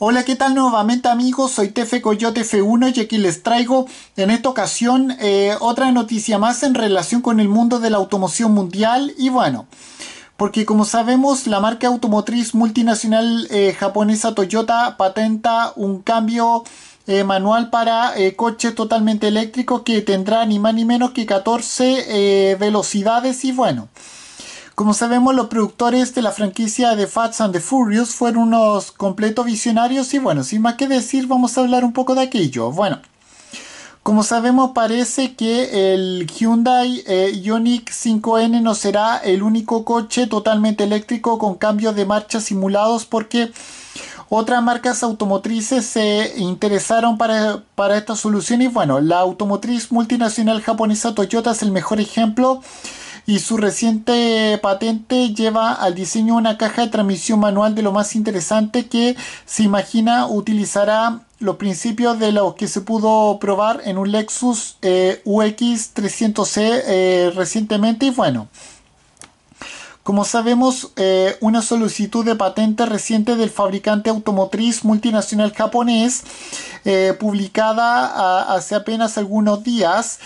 Hola, ¿qué tal nuevamente amigos? Soy Tefe Coyote F1 y aquí les traigo en esta ocasión eh, otra noticia más en relación con el mundo de la automoción mundial y bueno, porque como sabemos la marca automotriz multinacional eh, japonesa Toyota patenta un cambio eh, manual para coche totalmente eléctrico que tendrá ni más ni menos que 14 velocidades y bueno. Como sabemos, los productores de la franquicia de Fats and the Furious fueron unos completos visionarios y bueno, sin más que decir, vamos a hablar un poco de aquello. Bueno, como sabemos, parece que el Hyundai eh, Ioniq 5N no será el único coche totalmente eléctrico con cambios de marcha simulados porque otras marcas automotrices se interesaron para, para esta solución y bueno, la automotriz multinacional japonesa Toyota es el mejor ejemplo y su reciente patente lleva al diseño una caja de transmisión manual de lo más interesante que se imagina utilizará los principios de los que se pudo probar en un Lexus eh, UX 300C eh, recientemente y bueno. Como sabemos, eh, una solicitud de patente reciente del fabricante automotriz multinacional japonés, publicada ah, hace apenas algunos días,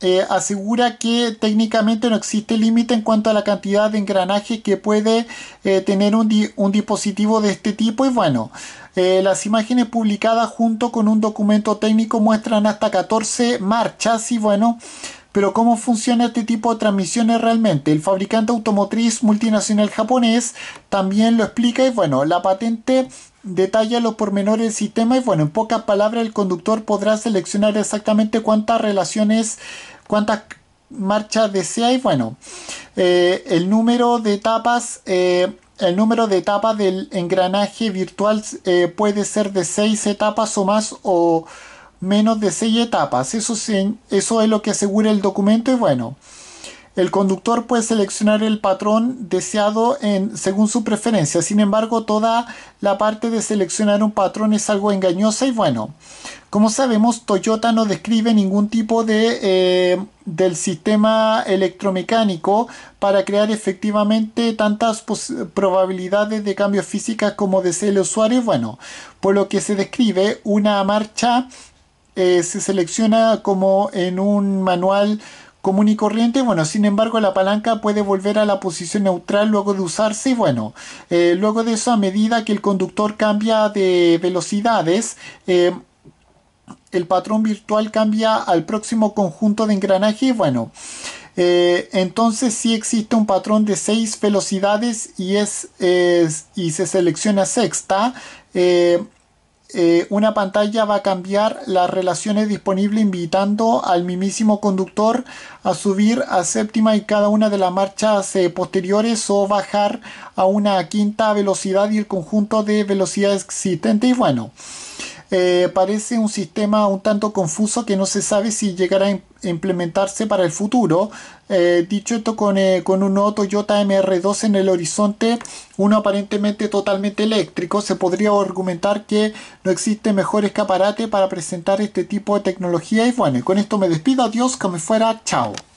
eh, asegura que técnicamente no existe límite en cuanto a la cantidad de engranaje que puede eh, tener un, dispositivo de este tipo y bueno, eh, las imágenes publicadas junto con un documento técnico muestran hasta 14 marchas y bueno, pero ¿cómo funciona este tipo de transmisiones realmente? El fabricante automotriz multinacional japonés también lo explica y bueno, la patente detalla los pormenores del sistema y bueno, en pocas palabras el conductor podrá seleccionar exactamente cuántas relaciones, cuántas marchas desea y bueno, eh, el número de etapas... Eh, el número de etapas del engranaje virtual eh, puede ser de 6 etapas o más o menos de 6 etapas. Eso, eso es lo que asegura el documento y bueno, el conductor puede seleccionar el patrón deseado en, según su preferencia. Sin embargo, toda la parte de seleccionar un patrón es algo engañosa y bueno, como sabemos, Toyota no describe ningún tipo de, eh, del sistema electromecánico para crear efectivamente tantas probabilidades de cambios físicas como desea el usuario. Bueno, por lo que se describe una marcha eh, se selecciona como en un manual común y corriente. Bueno, sin embargo, la palanca puede volver a la posición neutral luego de usarse. Y bueno, eh, luego de eso, a medida que el conductor cambia de velocidades, eh, el patrón virtual cambia al próximo conjunto de engranaje. bueno, entonces si existe un patrón de seis velocidades y, es, y se selecciona sexta. Eh, una pantalla va a cambiar las relaciones disponibles invitando al mismísimo conductor a subir a séptima y cada una de las marchas eh, posteriores o bajar a una quinta velocidad y el conjunto de velocidades existentes y bueno eh, parece un sistema un tanto confuso que no se sabe si llegará a implementarse para el futuro. Eh, dicho esto, eh, con, un nuevo Toyota MR2 en el horizonte, uno aparentemente totalmente eléctrico, se podría argumentar que no existe mejor escaparate para presentar este tipo de tecnología. Y bueno, con esto me despido, adiós, que me fuera, chao.